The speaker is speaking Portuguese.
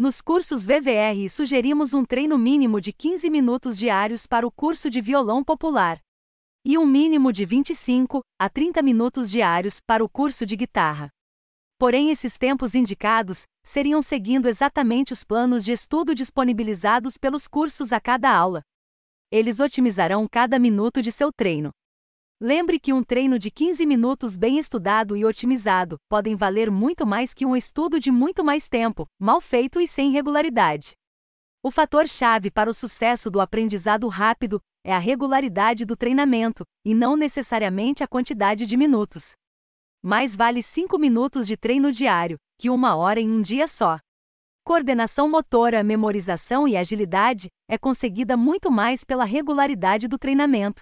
Nos cursos VVR sugerimos um treino mínimo de 15 minutos diários para o curso de violão popular e um mínimo de 25 a 30 minutos diários para o curso de guitarra. Porém, esses tempos indicados seriam seguindo exatamente os planos de estudo disponibilizados pelos cursos a cada aula. Eles otimizarão cada minuto de seu treino. Lembre que um treino de 15 minutos bem estudado e otimizado podem valer muito mais que um estudo de muito mais tempo, mal feito e sem regularidade. O fator-chave para o sucesso do aprendizado rápido é a regularidade do treinamento, e não necessariamente a quantidade de minutos. Mais vale 5 minutos de treino diário que uma hora em um dia só. Coordenação motora, memorização e agilidade é conseguida muito mais pela regularidade do treinamento.